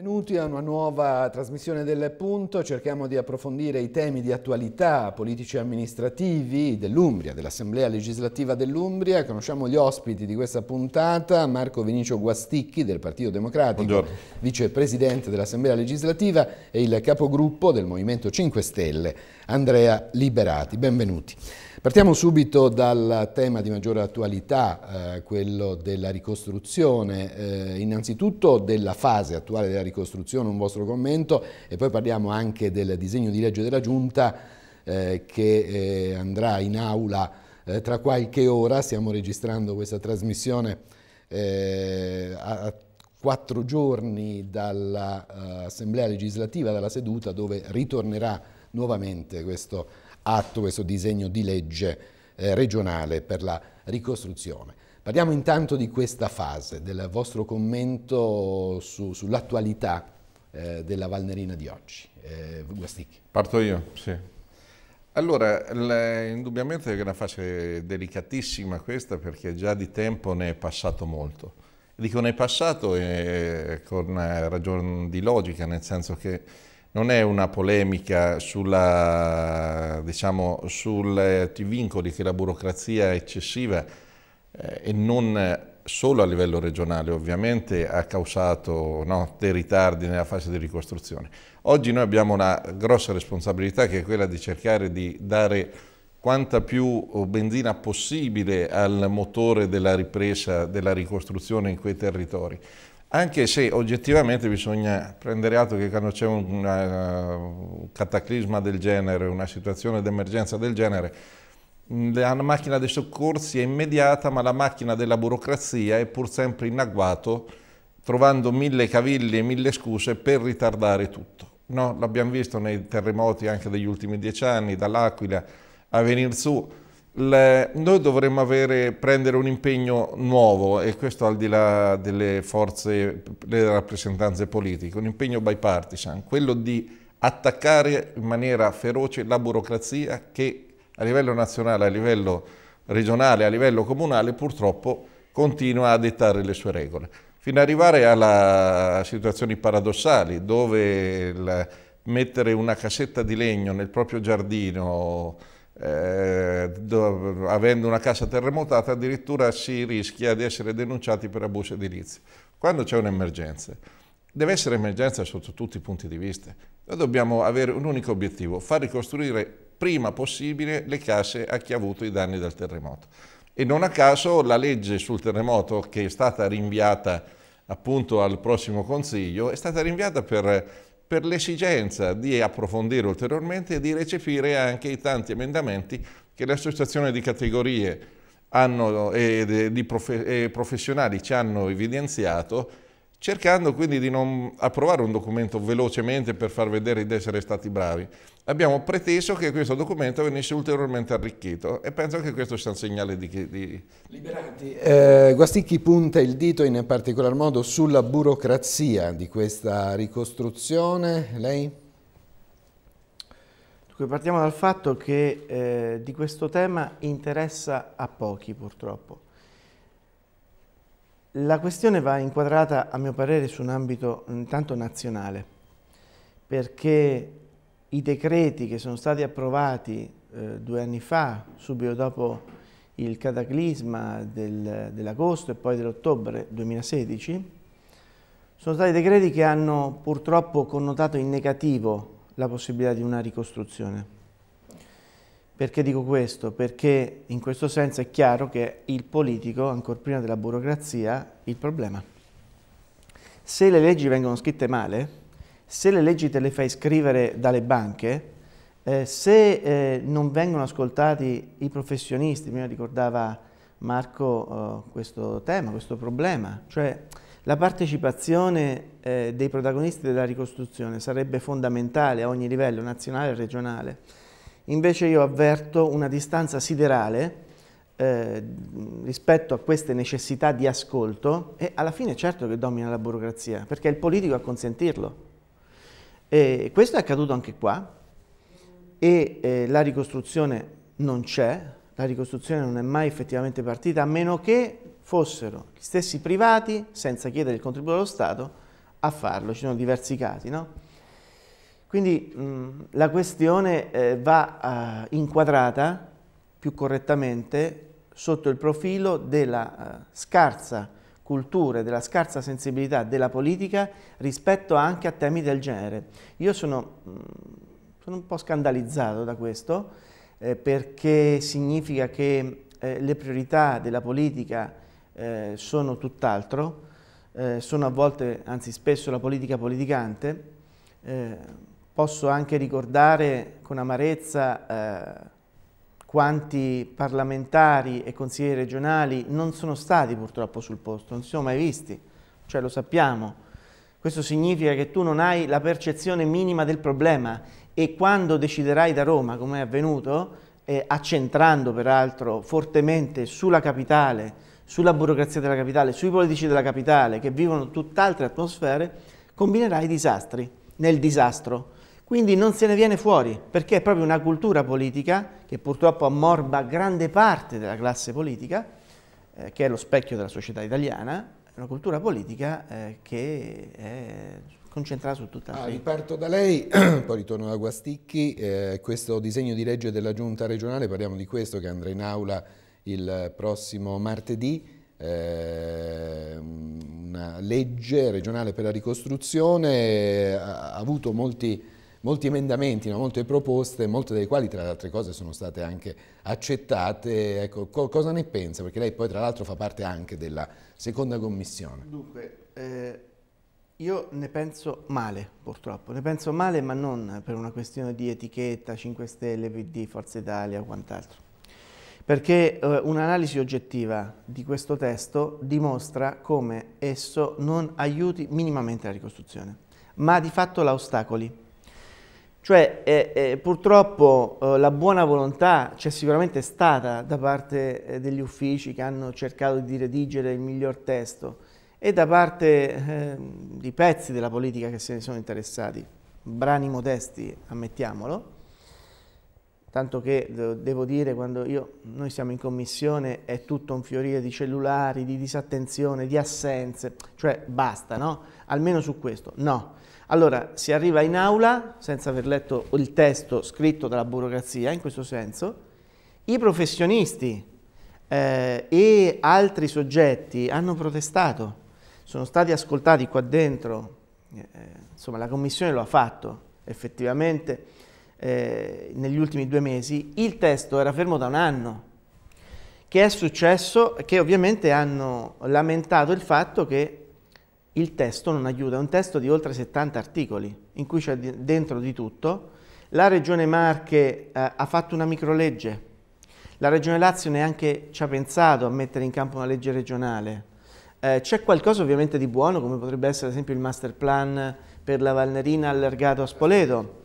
Benvenuti a una nuova trasmissione del punto. Cerchiamo di approfondire i temi di attualità politici e amministrativi dell'Umbria, dell'Assemblea legislativa dell'Umbria. Conosciamo gli ospiti di questa puntata, Marco Vinicio Guasticchi del Partito Democratico, Buongiorno. vicepresidente dell'Assemblea legislativa e il capogruppo del Movimento 5 Stelle, Andrea Liberati. Benvenuti. Partiamo subito dal tema di maggiore attualità, eh, quello della ricostruzione, eh, innanzitutto della fase attuale della ricostruzione, un vostro commento, e poi parliamo anche del disegno di legge della Giunta eh, che eh, andrà in aula eh, tra qualche ora, stiamo registrando questa trasmissione eh, a quattro giorni dall'Assemblea legislativa, dalla seduta dove ritornerà nuovamente questo atto questo disegno di legge eh, regionale per la ricostruzione. Parliamo intanto di questa fase, del vostro commento su, sull'attualità eh, della Valnerina di oggi. Eh, Guasticchi. Parto io, sì. Allora, le, indubbiamente è una fase delicatissima questa perché già di tempo ne è passato molto. Dico ne è passato eh, con ragione di logica, nel senso che non è una polemica sulla, diciamo, sui eh, vincoli che la burocrazia eccessiva eh, e non solo a livello regionale ovviamente ha causato no, dei ritardi nella fase di ricostruzione. Oggi noi abbiamo una grossa responsabilità che è quella di cercare di dare quanta più oh, benzina possibile al motore della ripresa, della ricostruzione in quei territori anche se oggettivamente bisogna prendere atto che quando c'è un cataclisma del genere, una situazione d'emergenza del genere, la macchina dei soccorsi è immediata, ma la macchina della burocrazia è pur sempre in agguato, trovando mille cavilli e mille scuse per ritardare tutto. No, l'abbiamo visto nei terremoti anche degli ultimi dieci anni, dall'Aquila a venire su, le, noi dovremmo avere, prendere un impegno nuovo, e questo al di là delle forze, delle rappresentanze politiche, un impegno bipartisan, quello di attaccare in maniera feroce la burocrazia che a livello nazionale, a livello regionale, a livello comunale purtroppo continua a dettare le sue regole. Fino ad arrivare a situazioni paradossali dove il, mettere una cassetta di legno nel proprio giardino eh, do, avendo una cassa terremotata addirittura si rischia di essere denunciati per abuso edilizio. Quando c'è un'emergenza, deve essere emergenza sotto tutti i punti di vista. Noi dobbiamo avere un unico obiettivo, far ricostruire prima possibile le case a chi ha avuto i danni dal terremoto. E non a caso la legge sul terremoto che è stata rinviata appunto al prossimo Consiglio è stata rinviata per per l'esigenza di approfondire ulteriormente e di recepire anche i tanti emendamenti che le associazioni di categorie hanno, eh, e, di prof, e eh, professionali ci hanno evidenziato cercando quindi di non approvare un documento velocemente per far vedere di essere stati bravi. Abbiamo preteso che questo documento venisse ulteriormente arricchito e penso che questo sia un segnale di... di... Liberati, eh, Guasticchi punta il dito in particolar modo sulla burocrazia di questa ricostruzione, lei? Dunque partiamo dal fatto che eh, di questo tema interessa a pochi purtroppo la questione va inquadrata, a mio parere, su un ambito intanto nazionale, perché i decreti che sono stati approvati eh, due anni fa, subito dopo il cataclisma del, dell'agosto e poi dell'ottobre 2016, sono stati decreti che hanno purtroppo connotato in negativo la possibilità di una ricostruzione. Perché dico questo? Perché in questo senso è chiaro che il politico, ancora prima della burocrazia, il problema. Se le leggi vengono scritte male, se le leggi te le fai scrivere dalle banche, eh, se eh, non vengono ascoltati i professionisti, prima ricordava Marco eh, questo tema, questo problema, cioè la partecipazione eh, dei protagonisti della ricostruzione sarebbe fondamentale a ogni livello, nazionale e regionale Invece io avverto una distanza siderale eh, rispetto a queste necessità di ascolto e alla fine è certo che domina la burocrazia, perché è il politico a consentirlo. E questo è accaduto anche qua e eh, la ricostruzione non c'è, la ricostruzione non è mai effettivamente partita, a meno che fossero gli stessi privati, senza chiedere il contributo dello Stato, a farlo. Ci sono diversi casi, no? Quindi mh, mm, la questione eh, va eh, inquadrata più correttamente sotto il profilo della eh, scarsa cultura, della scarsa sensibilità della politica rispetto anche a temi del genere. Io sono, mh, mm, sono un po' scandalizzato da questo eh, perché significa che eh, le priorità della politica eh, sono tutt'altro, sono a volte, anzi spesso, la politica politicante, eh, Posso anche ricordare con amarezza eh, quanti parlamentari e consiglieri regionali non sono stati purtroppo sul posto, non si sono mai visti, cioè lo sappiamo. Questo significa che tu non hai la percezione minima del problema e quando deciderai da Roma, come è avvenuto, eh, accentrando peraltro fortemente sulla capitale, sulla burocrazia della capitale, sui politici della capitale che vivono tutt'altre atmosfere, combinerai disastri nel disastro quindi non se ne viene fuori, perché è proprio una cultura politica che purtroppo ammorba grande parte della classe politica, eh, che è lo specchio della società italiana, una cultura politica eh, che è concentrata su tutta la ah, Riparto da lei, poi ritorno da Guasticchi, eh, questo disegno di legge della giunta regionale, parliamo di questo che andrà in aula il prossimo martedì, eh, una legge regionale per la ricostruzione, eh, ha avuto molti molti emendamenti, no? molte proposte, molte delle quali tra le altre cose sono state anche accettate. Ecco, co cosa ne pensa? Perché lei poi tra l'altro fa parte anche della seconda commissione. Dunque, eh, io ne penso male purtroppo, ne penso male ma non per una questione di etichetta 5 Stelle, PD, Forza Italia o quant'altro perché eh, un'analisi oggettiva di questo testo dimostra come esso non aiuti minimamente la ricostruzione, ma di fatto la ostacoli. Cioè, eh, eh, purtroppo eh, la buona volontà c'è sicuramente stata da parte eh, degli uffici che hanno cercato di redigere il miglior testo e da parte ehm, di pezzi della politica che se ne sono interessati, brani modesti, ammettiamolo. Tanto che devo dire, quando io, noi siamo in commissione è tutto un fiorire di cellulari, di disattenzione, di assenze, cioè basta, no? Almeno su questo, no allora, si arriva in aula senza aver letto il testo scritto dalla burocrazia, in questo senso, i professionisti eh, e altri soggetti hanno protestato, sono stati ascoltati qua dentro, eh, insomma la Commissione lo ha fatto effettivamente eh, negli ultimi due mesi, il testo era fermo da un anno, che è successo che ovviamente hanno lamentato il fatto che il testo non aiuta, è un testo di oltre 70 articoli, in cui c'è dentro di tutto. La Regione Marche eh, ha fatto una microlegge, la Regione Lazio neanche ci ha pensato a mettere in campo una legge regionale. Eh, c'è qualcosa ovviamente di buono, come potrebbe essere ad esempio il master plan per la Valnerina allargato a Spoleto,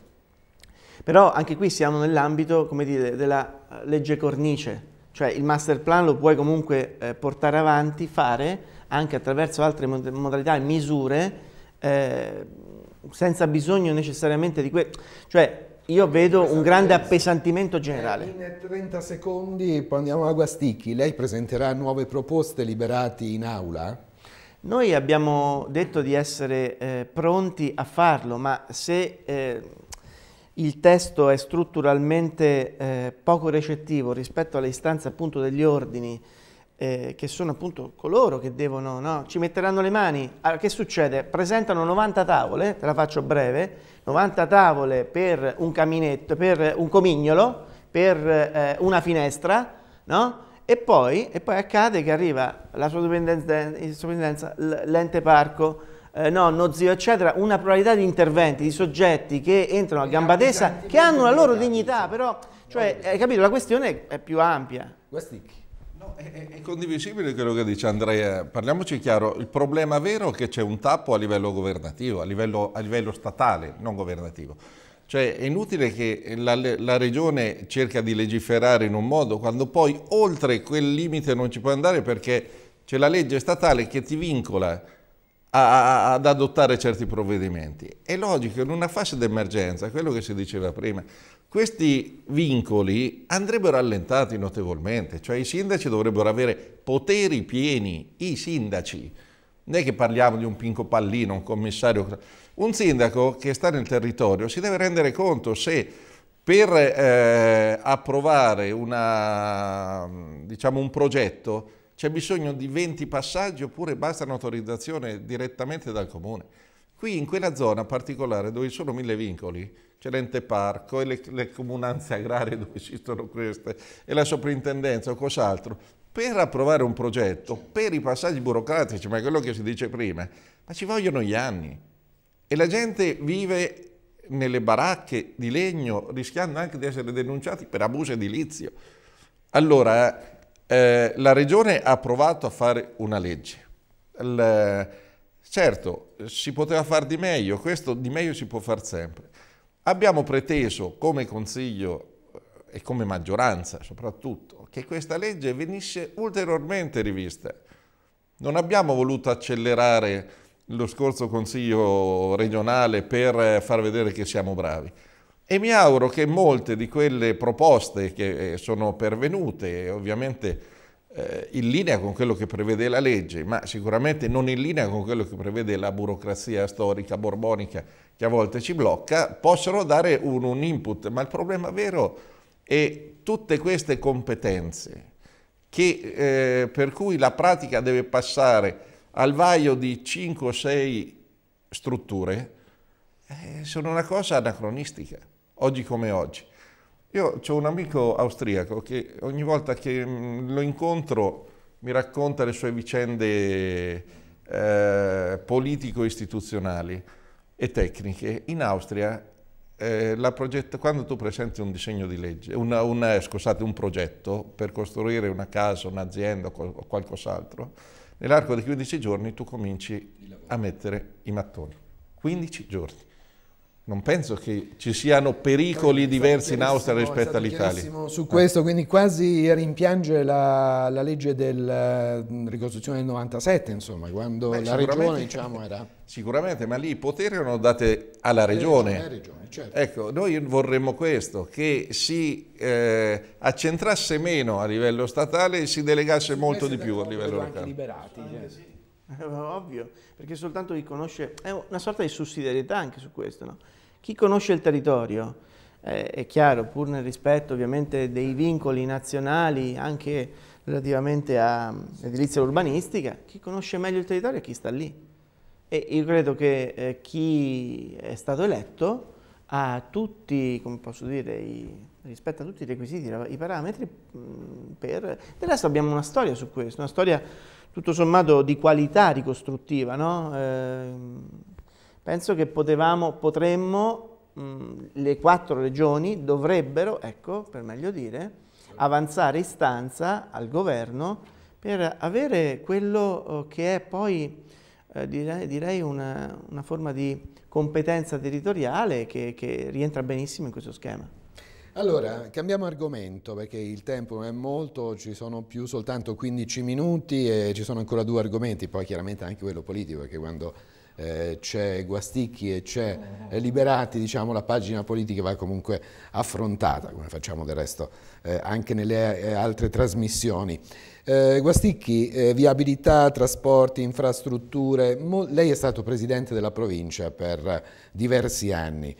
però anche qui siamo nell'ambito della eh, legge cornice, cioè il master plan lo puoi comunque eh, portare avanti, fare, anche attraverso altre modalità e misure, eh, senza bisogno necessariamente di questo. Cioè, io vedo un grande appesantimento generale. In 30 secondi poi andiamo a Guastichi. Lei presenterà nuove proposte liberati in aula? Noi abbiamo detto di essere eh, pronti a farlo, ma se eh, il testo è strutturalmente eh, poco recettivo rispetto alle istanze appunto degli ordini, eh, che sono appunto coloro che devono, no? ci metteranno le mani. Allora, ah, che succede? Presentano 90 tavole, te la faccio breve, 90 tavole per un caminetto, per un comignolo, per eh, una finestra, no? E poi, e poi, accade che arriva la sovrintendenza, l'ente parco, eh, nonno, zio, eccetera, una pluralità di interventi, di soggetti che entrano a gamba tesa, che hanno la loro dignità, però, cioè, hai capito, la questione è più ampia. Guasticchi è, è, condivisibile quello che dice Andrea. Parliamoci chiaro, il problema vero è che c'è un tappo a livello governativo, a livello, a livello statale, non governativo. Cioè è inutile che la, la, regione cerca di legiferare in un modo quando poi oltre quel limite non ci può andare perché c'è la legge statale che ti vincola a, a, ad adottare certi provvedimenti. È logico, in una fase d'emergenza, quello che si diceva prima, questi vincoli andrebbero allentati notevolmente, cioè i sindaci dovrebbero avere poteri pieni, i sindaci. Non è che parliamo di un pinco pallino, un commissario. Un sindaco che sta nel territorio si deve rendere conto se per eh, approvare una, diciamo, un progetto c'è bisogno di 20 passaggi oppure basta un'autorizzazione direttamente dal comune. Qui in quella zona particolare dove ci sono mille vincoli, c'è l'ente parco e le, le, comunanze agrarie dove ci sono queste, e la soprintendenza o cos'altro, per approvare un progetto, per i passaggi burocratici, ma è quello che si dice prima, ma ci vogliono gli anni. E la gente vive nelle baracche di legno, rischiando anche di essere denunciati per abuso edilizio. Allora, eh, la Regione ha provato a fare una legge. Il, certo, si poteva fare di meglio, questo di meglio si può fare sempre. Abbiamo preteso come Consiglio eh, e come maggioranza soprattutto che questa legge venisse ulteriormente rivista. Non abbiamo voluto accelerare lo scorso Consiglio regionale per far vedere che siamo bravi. E mi auguro che molte di quelle proposte che eh, sono pervenute, ovviamente eh, in linea con quello che prevede la legge, ma sicuramente non in linea con quello che prevede la burocrazia storica borbonica che a volte ci blocca, possono dare un, un input. Ma il problema vero è tutte queste competenze che, eh, per cui la pratica deve passare al vaio di 5 o 6 strutture eh, sono una cosa anacronistica, oggi come oggi. Io ho un amico austriaco che ogni volta che mm, lo incontro mi racconta le sue vicende eh, politico-istituzionali e tecniche. In Austria, eh, progetta, quando tu presenti un disegno di legge, una, una, scusate, un progetto per costruire una casa, un'azienda o qualcos'altro, nell'arco di 15 giorni tu cominci a mettere i mattoni. 15 giorni non penso che ci siano pericoli diversi in Austria rispetto all'Italia. Su questo, quindi quasi rimpiange la, la legge della mm, ricostruzione del 97, insomma, quando Beh, la regione diciamo, era... Sicuramente, ma lì i poteri erano dati alla regione. Regione, regione. certo. Ecco, noi vorremmo questo, che si eh, accentrasse meno a livello statale e si delegasse molto di più a livello locale. liberati, eh. sì. Ovvio, perché soltanto chi conosce... È una sorta di sussidiarietà anche su questo, no? Chi conosce il territorio, eh, è chiaro, pur nel rispetto ovviamente dei vincoli nazionali, anche relativamente all'edilizia mm, urbanistica, chi conosce meglio il territorio è chi sta lì. E io credo che eh, chi è stato eletto ha tutti, come posso dire, i, rispetto tutti i requisiti, i parametri mm, per... Del resto abbiamo una storia su questo, una storia tutto sommato di qualità ricostruttiva, no? Eh, Penso che potevamo, potremmo, mh, mm, le quattro regioni dovrebbero, ecco, per meglio dire, avanzare istanza al governo per avere quello eh, che è poi, eh, direi, direi una, una, forma di competenza territoriale che, che rientra benissimo in questo schema. Allora, cambiamo argomento perché il tempo è molto, ci sono più soltanto 15 minuti e ci sono ancora due argomenti, poi chiaramente anche quello politico perché quando eh, c'è Guasticchi e c'è eh, Liberati, diciamo la pagina politica va comunque affrontata, come facciamo del resto eh, anche nelle eh, altre trasmissioni. Eh, Guasticchi, viabilità, trasporti, infrastrutture, lei è stato presidente della provincia per diversi anni.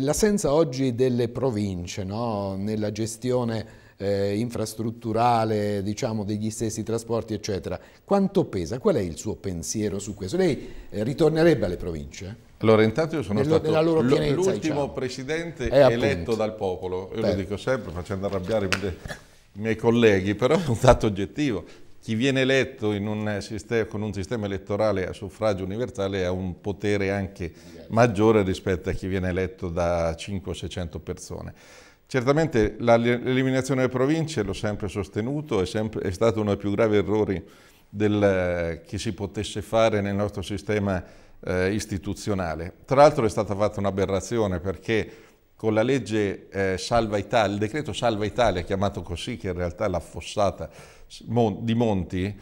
l'assenza oggi delle province no? nella gestione eh, infrastrutturale diciamo, degli stessi trasporti, eccetera. Quanto pesa? Qual è il suo pensiero su questo? Lei eh, ritornerebbe alle province? Allora, intanto io sono stato l'ultimo diciamo. presidente eh, eletto dal popolo. Io Beh. lo dico sempre facendo arrabbiare i miei, i miei colleghi, però è un dato oggettivo chi viene eletto un eh, sistema, con un sistema elettorale a suffragio universale ha un potere anche maggiore rispetto a chi viene eletto da 500-600 persone. Certamente l'eliminazione delle province l'ho sempre sostenuto, è, sempre, è, stato uno dei più gravi errori del, eh, che si potesse fare nel nostro sistema eh, istituzionale. Tra l'altro è stata fatta un'aberrazione perché con la legge eh, Salva Italia, il decreto Salva Italia, chiamato così, che in realtà è la fossata di Monti,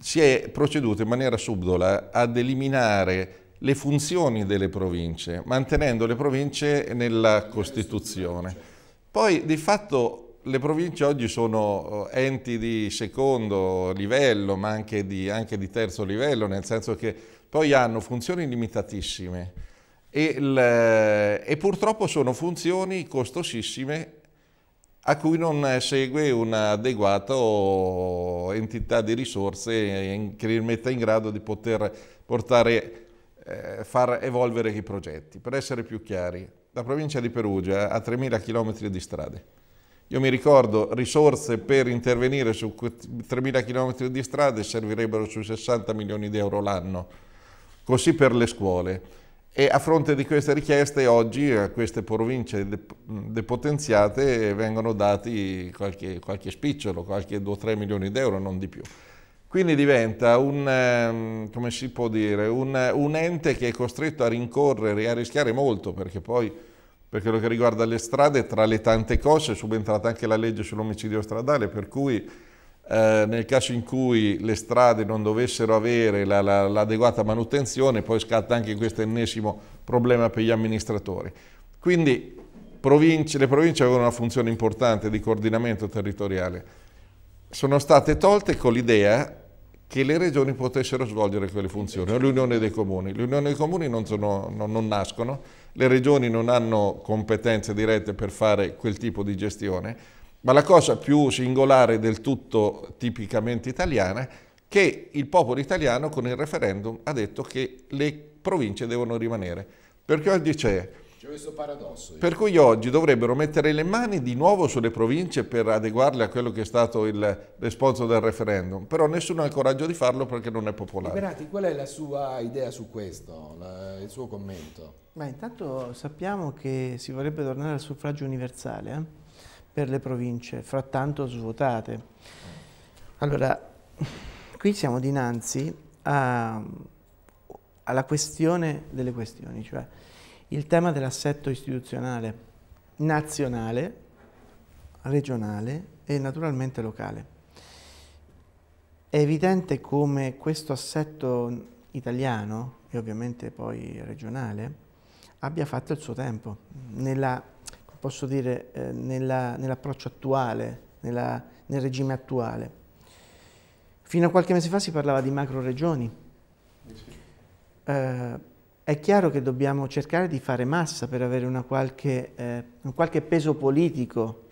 si è proceduto in maniera subdola ad eliminare le funzioni delle province, mantenendo le province nella Costituzione. Poi di fatto le province oggi sono eh, enti di secondo livello, ma anche di, anche di terzo livello, nel senso che poi hanno funzioni limitatissime e, il, eh, e purtroppo sono funzioni costosissime a cui non segue un'adeguata entità di risorse che li metta in grado di poter portare, eh, far evolvere i progetti. Per essere più chiari, la provincia di Perugia eh, ha 3.000 km di strade. Io mi ricordo risorse per intervenire su 3.000 km di strade servirebbero su 60 milioni di euro l'anno, così per le scuole. E a fronte di queste richieste oggi a eh, queste province depotenziate eh, vengono dati qualche, qualche spicciolo, qualche 2-3 milioni di euro, non di più. Quindi diventa un, ehm, come si può dire, un, un ente che è costretto a rincorrere e a rischiare molto, perché poi per quello che riguarda le strade, tra le tante cose è subentrata anche la legge sull'omicidio stradale, per cui eh, nel caso in cui le strade non dovessero avere la, la, l'adeguata manutenzione, poi scatta anche questo ennesimo problema per gli amministratori. Quindi province, le province avevano una funzione importante di coordinamento territoriale, sono state tolte con l'idea che le regioni potessero svolgere quelle funzioni, o l'Unione dei Comuni. L'Unione dei Comuni non, sono, non, non nascono, le regioni non hanno competenze dirette per fare quel tipo di gestione, ma la cosa più singolare del tutto tipicamente italiana è che il popolo italiano con il referendum ha detto che le province devono rimanere, perché oggi c'è questo paradosso. Per cui oggi dovrebbero mettere le mani di nuovo sulle province per adeguarle a quello che è stato il responso del referendum, però nessuno ha il coraggio di farlo perché non è popolare. Liberati, qual è la sua idea su questo, la, il suo commento? Ma intanto sappiamo che si vorrebbe tornare al suffragio universale eh? per le province, frattanto svuotate. Allora, qui siamo dinanzi a, alla questione delle questioni, cioè il tema dell'assetto istituzionale nazionale, regionale e naturalmente locale. È evidente come questo assetto italiano e ovviamente poi regionale abbia fatto il suo tempo nella, posso dire, eh, nell'approccio attuale, nella, nel regime attuale. Fino a qualche mese fa si parlava di macro regioni. Eh, è chiaro che dobbiamo cercare di fare massa per avere una qualche, eh, un qualche peso politico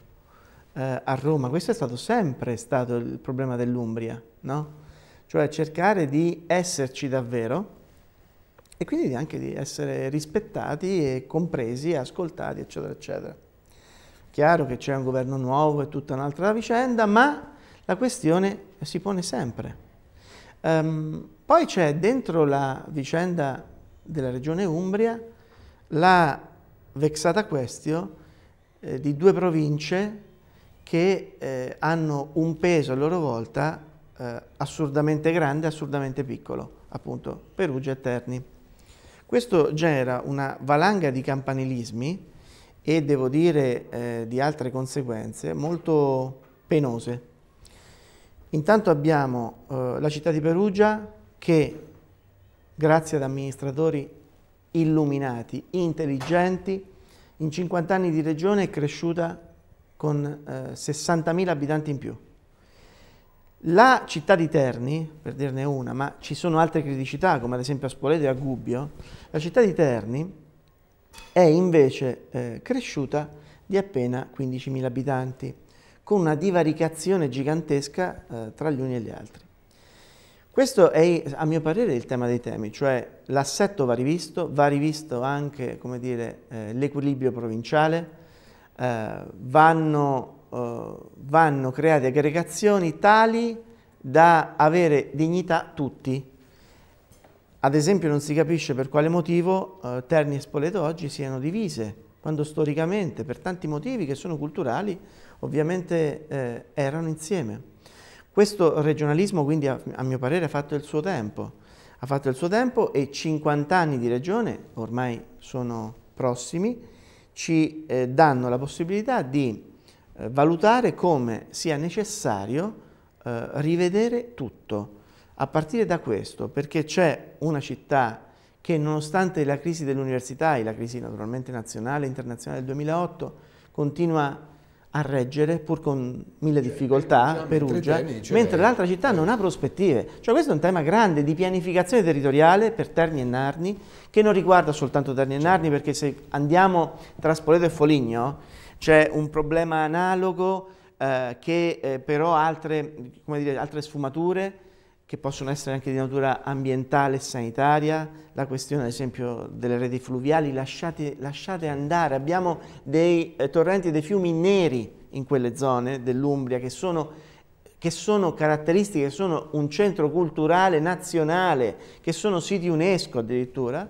eh, a Roma. Questo è stato sempre stato il problema dell'Umbria, no? Cioè cercare di esserci davvero e quindi anche di essere rispettati e compresi ascoltati, eccetera, eccetera. Chiaro che c'è un governo nuovo e tutta un'altra vicenda, ma la questione si pone sempre. Um, poi c'è dentro la vicenda della regione Umbria la vexata questio eh, di due province che eh, hanno un peso a loro volta eh, assurdamente grande e assurdamente piccolo, appunto Perugia e Terni. Questo genera una valanga di campanilismi e devo dire eh, di altre conseguenze molto penose. Intanto abbiamo eh, la città di Perugia che grazie ad amministratori illuminati, intelligenti, in 50 anni di regione è cresciuta con eh, 60.000 abitanti in più. La città di Terni, per dirne una, ma ci sono altre criticità, come ad esempio a Spoleto e a Gubbio, la città di Terni è invece eh, cresciuta di appena 15.000 abitanti, con una divaricazione gigantesca eh, tra gli uni e gli altri. Questo è, a mio parere, il tema dei temi, cioè l'assetto va rivisto, va rivisto anche eh, l'equilibrio provinciale, eh, vanno, eh, vanno, create aggregazioni tali da avere dignità tutti. Ad esempio non si capisce per quale motivo eh, Terni e Spoleto oggi siano divise, quando storicamente, per tanti motivi che sono culturali, ovviamente eh, erano insieme. Questo regionalismo quindi a, a mio parere ha fatto il suo tempo, ha fatto il suo tempo e 50 anni di regione, ormai sono prossimi, ci eh, danno la possibilità di eh, valutare come sia necessario eh, rivedere tutto, a partire da questo, perché c'è una città che nonostante la crisi dell'università e la crisi naturalmente nazionale e internazionale del 2008 continua a a reggere pur con mille cioè, difficoltà, Perugia, mentre l'altra città non ha prospettive. Cioè questo è un tema grande di pianificazione territoriale per Terni e Narni, che non riguarda soltanto Terni e Narni, certo. perché se andiamo tra Spoleto e Foligno c'è un problema analogo eh, che eh, però ha altre, altre sfumature, che possono essere anche di natura ambientale e sanitaria, la questione ad esempio delle reti fluviali, lasciate, lasciate andare, abbiamo dei eh, torrenti e dei fiumi neri in quelle zone dell'Umbria che sono, che sono caratteristiche, che sono un centro culturale nazionale, che sono siti UNESCO addirittura,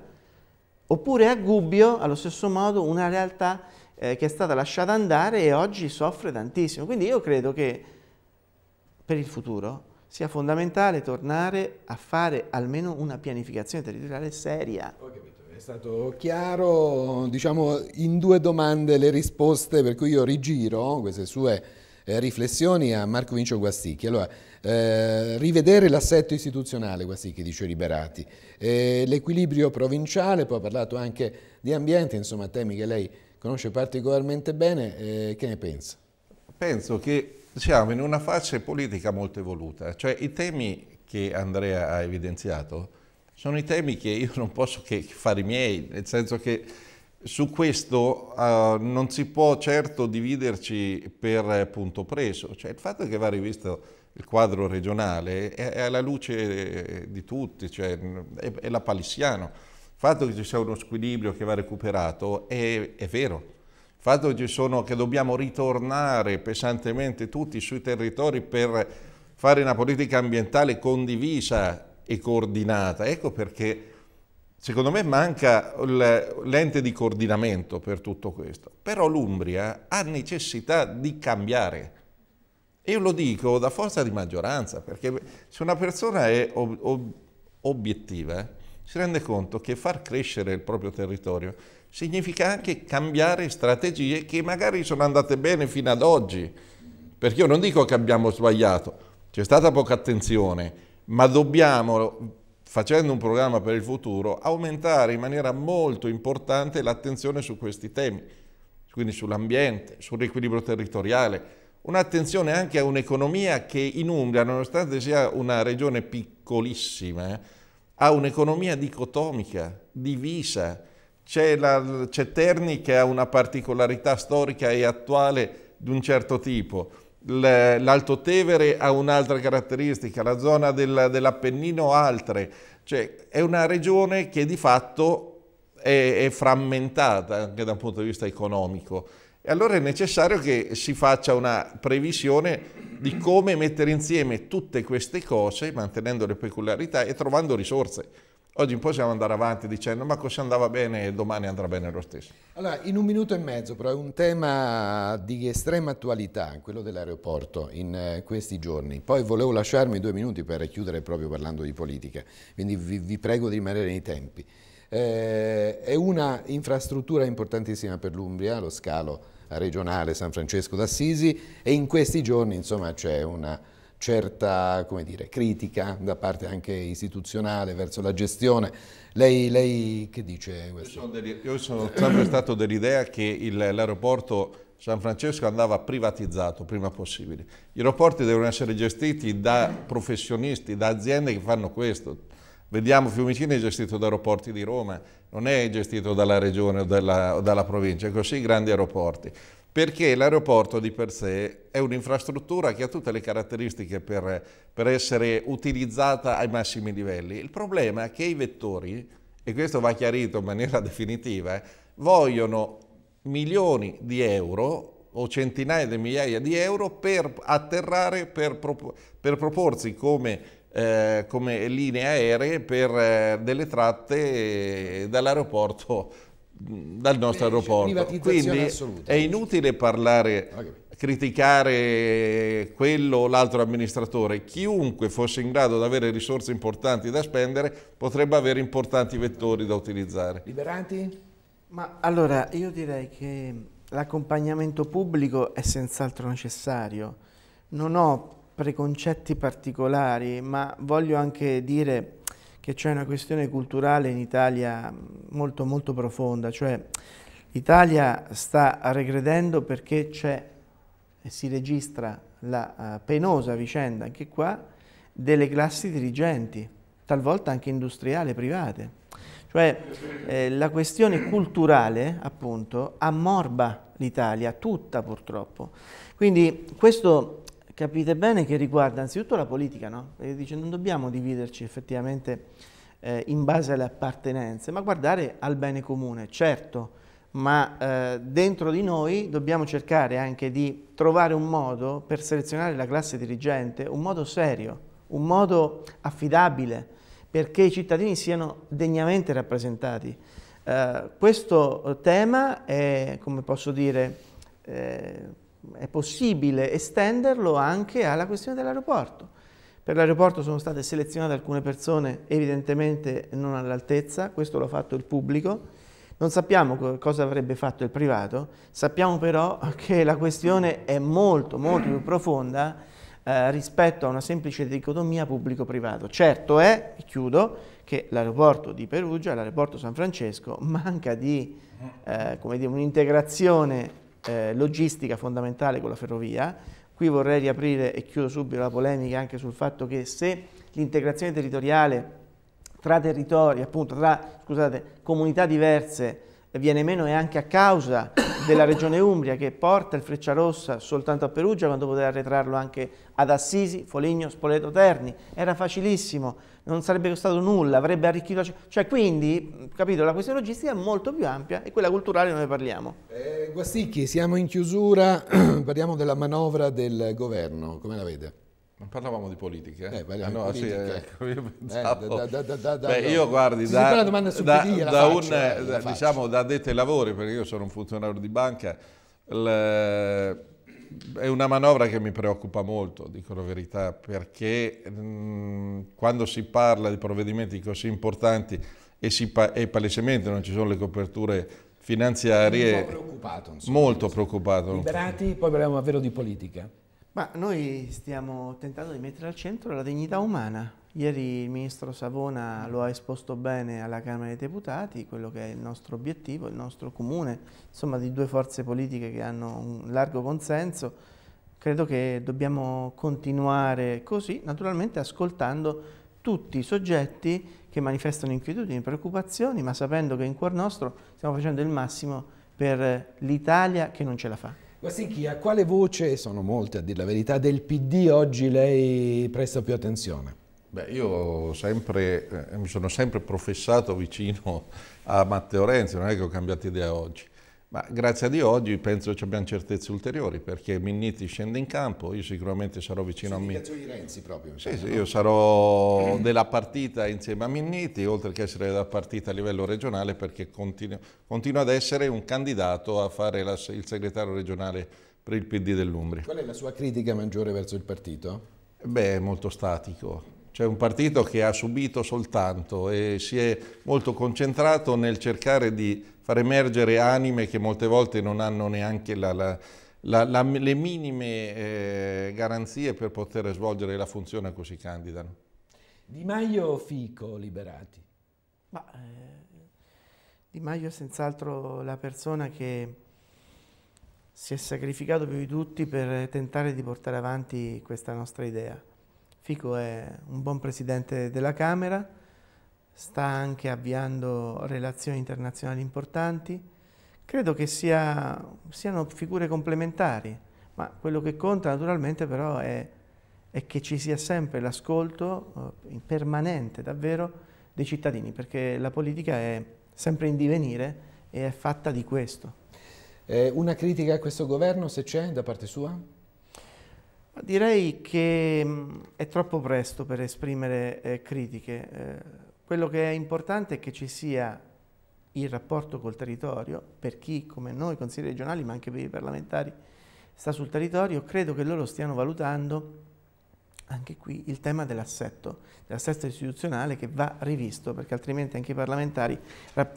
oppure a Gubbio allo stesso modo una realtà eh, che è stata lasciata andare e oggi soffre tantissimo. Quindi io credo che per il futuro sia fondamentale tornare a fare almeno una pianificazione territoriale seria. è stato chiaro, diciamo in due domande le risposte, per cui io rigiro queste sue eh, riflessioni a Marco Vincio Guasticchi. Allora, eh, rivedere l'assetto istituzionale, Guasticchi dice Liberati, eh, l'equilibrio provinciale, poi ha parlato anche di ambiente, insomma temi che lei conosce particolarmente bene, eh, che ne pensa? Penso che siamo in una fase politica molto evoluta, cioè i temi che Andrea ha evidenziato sono i temi che io non posso che fare i miei, nel senso che su questo uh, non si può certo dividerci per punto preso, cioè il fatto che va rivisto il quadro regionale è, alla luce di tutti, cioè, è, è la palissiano. Il fatto che ci sia uno squilibrio che va recuperato è, è vero, il fatto che, sono, che dobbiamo ritornare pesantemente tutti sui territori per fare una politica ambientale condivisa e coordinata. Ecco perché secondo me manca l'ente di coordinamento per tutto questo. Però l'Umbria ha necessità di cambiare. Io lo dico da forza di maggioranza, perché se una persona è ob ob obiettiva, si rende conto che far crescere il proprio territorio significa anche cambiare strategie che magari sono andate bene fino ad oggi. Perché io non dico che abbiamo sbagliato, c'è stata poca attenzione, ma dobbiamo, facendo un programma per il futuro, aumentare in maniera molto importante l'attenzione su questi temi, quindi sull'ambiente, sull'equilibrio territoriale, un'attenzione anche a un'economia che in Umbria, nonostante sia una regione piccolissima, eh, ha un'economia dicotomica, divisa, c'è, Terni che ha una particolarità storica e attuale di un certo tipo, l'Alto Tevere ha un'altra caratteristica, la zona del, dell'Appennino altre, cioè è una regione che di fatto è, è frammentata anche da un punto di vista economico. E allora è necessario che si faccia una previsione di come mettere insieme tutte queste cose, mantenendo le peculiarità e trovando risorse. Oggi possiamo andare avanti dicendo ma cosa andava bene e domani andrà bene lo stesso. Allora, in un minuto e mezzo, però è un tema di estrema attualità, quello dell'aeroporto in eh, questi giorni. Poi volevo lasciarmi due minuti per chiudere proprio parlando di politica, quindi vi, vi prego di rimanere nei tempi. Eh, è una infrastruttura importantissima per l'Umbria, lo scalo regionale San Francesco d'Assisi e in questi giorni insomma c'è una certa dire, critica da parte anche istituzionale verso la gestione. Lei, lei che dice questo? Io sono, degli, io sono sempre stato dell'idea che l'aeroporto San Francesco andava privatizzato prima possibile. Gli aeroporti devono essere gestiti da professionisti, da aziende che fanno questo. Vediamo Fiumicino è gestito da aeroporti di Roma, non è gestito dalla regione o dalla, o dalla provincia, così grandi aeroporti perché l'aeroporto di per sé è un'infrastruttura che ha tutte le caratteristiche per, per, essere utilizzata ai massimi livelli. Il problema è che i vettori, e questo va chiarito in maniera definitiva, eh, vogliono milioni di euro o centinaia di migliaia di euro per atterrare, per, per proporsi come, eh, come, linee aeree per eh, delle tratte eh, dall'aeroporto dal nostro aeroporto. Quindi assoluta, è inutile parlare, ah, okay. criticare quello o l'altro amministratore. Chiunque fosse in grado di avere risorse importanti da spendere potrebbe avere importanti vettori da utilizzare. Liberanti? Ma allora io direi che l'accompagnamento pubblico è senz'altro necessario. Non ho preconcetti particolari, ma voglio anche dire che c'è una questione culturale in Italia molto molto profonda, cioè l'Italia sta regredendo perché c'è e si registra la uh, penosa vicenda anche qua delle classi dirigenti, talvolta anche industriali private. Cioè eh, la questione culturale appunto ammorba l'Italia, tutta purtroppo. Quindi questo capite bene che riguarda anzitutto la politica, no? Perché dice non dobbiamo dividerci effettivamente eh, in base alle appartenenze, ma guardare al bene comune, certo, ma eh, dentro di noi dobbiamo cercare anche di trovare un modo per selezionare la classe dirigente, un modo serio, un modo affidabile, perché i cittadini siano degnamente rappresentati. Eh, questo eh, tema è, come posso dire, eh, è possibile estenderlo anche alla questione dell'aeroporto. Per l'aeroporto sono state selezionate alcune persone evidentemente non all'altezza, questo l'ha fatto il pubblico, non sappiamo cosa avrebbe fatto il privato, sappiamo però che la questione è molto molto più profonda eh, rispetto a una semplice dicotomia pubblico-privato. Certo è, e chiudo, che l'aeroporto di Perugia, l'aeroporto San Francesco, manca di eh, un'integrazione eh, logistica fondamentale con la ferrovia. Qui vorrei riaprire e chiudo subito la polemica anche sul fatto che se l'integrazione territoriale tra territori, appunto tra scusate, comunità diverse viene meno è anche a causa della regione Umbria che porta il Frecciarossa soltanto a Perugia quando poteva arretrarlo anche ad Assisi, Foligno, Spoleto, Terni. Era facilissimo, non sarebbe costato nulla, avrebbe arricchito... Cioè quindi, capito, la questione logistica è molto più ampia e quella culturale non ne parliamo. Eh, Guasticchi, siamo in chiusura, parliamo della manovra del governo, come la vede? Non parlavamo di eh? Eh, ah, politica? Eh, eh ah, no, politica. Sì, ecco, io eh, pensavo... Eh, da, da, da, da Beh, io guardi, da, una domanda da, da faccio, un, da, diciamo, da dette lavori, perché io sono un funzionario di banca, le... è una manovra che mi preoccupa molto, dico la verità, perché mh, quando si parla di provvedimenti così importanti e, pa e palesemente non ci sono le coperture finanziarie... Sono preoccupato, insomma, molto preoccupato. Liberati, poi parliamo davvero di politica. Ma noi stiamo tentando di mettere al centro la dignità umana. Ieri il ministro Savona lo ha esposto bene alla Camera dei Deputati, quello che è il nostro obiettivo, il nostro comune, insomma di due forze politiche che hanno un largo consenso. Credo che dobbiamo continuare così, naturalmente ascoltando tutti i soggetti che manifestano inquietudini, preoccupazioni, ma sapendo che in cuor nostro stiamo facendo il massimo per l'Italia che non ce la fa. Guastinchi, a quale voce, sono molte a dire la verità, del PD oggi lei presta più attenzione? Beh, io sempre, eh, mi sono sempre professato vicino a Matteo Renzi, non è che ho cambiato idea oggi. Ma grazie a Dio oggi penso che abbiamo certezze ulteriori perché Minniti scende in campo, io sicuramente sarò vicino sì, a Minniti. di Renzi proprio. Sì, sì, no? io sarò della partita insieme a Minniti, oltre che essere della partita a livello regionale perché continuo, continuo ad essere un candidato a fare la, il segretario regionale per il PD dell'Umbria. Qual è la sua critica maggiore verso il partito? Beh, è molto statico. C'è un partito che ha subito soltanto e si è molto concentrato nel cercare di far emergere anime che molte volte non hanno neanche la, la, la, le minime eh, garanzie per poter svolgere la funzione a cui si candidano. Di Maio o Fico liberati? Ma, eh, di Maio è senz'altro la persona che si è sacrificato più di tutti per tentare di portare avanti questa nostra idea. Fico è un buon presidente della Camera, sta anche avviando relazioni internazionali importanti. Credo che sia, siano figure complementari, ma quello che conta naturalmente però è, è che ci sia sempre l'ascolto eh, permanente davvero dei cittadini, perché la politica è sempre in divenire e è fatta di questo. Eh, una critica a questo governo se c'è da parte sua? Direi che mm, è troppo presto per esprimere eh, critiche eh, quello che è importante è che ci sia il rapporto col territorio, per chi come noi consiglieri regionali, ma anche per i parlamentari, sta sul territorio, credo che loro stiano valutando anche qui il tema dell'assetto, dell'assetto istituzionale che va rivisto, perché altrimenti anche i parlamentari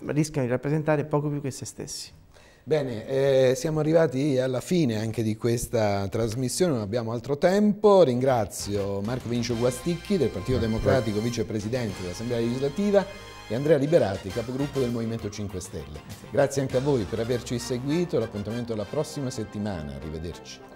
rischiano di rappresentare poco più che se stessi. Bene, eh, siamo arrivati alla fine anche di questa trasmissione, non abbiamo altro tempo. Ringrazio Marco Vincio Guasticchi del Partito Democratico, vicepresidente dell'Assemblea legislativa e Andrea Liberati, capogruppo del Movimento 5 Stelle. Grazie anche a voi per averci seguito, l'appuntamento alla prossima settimana, arrivederci.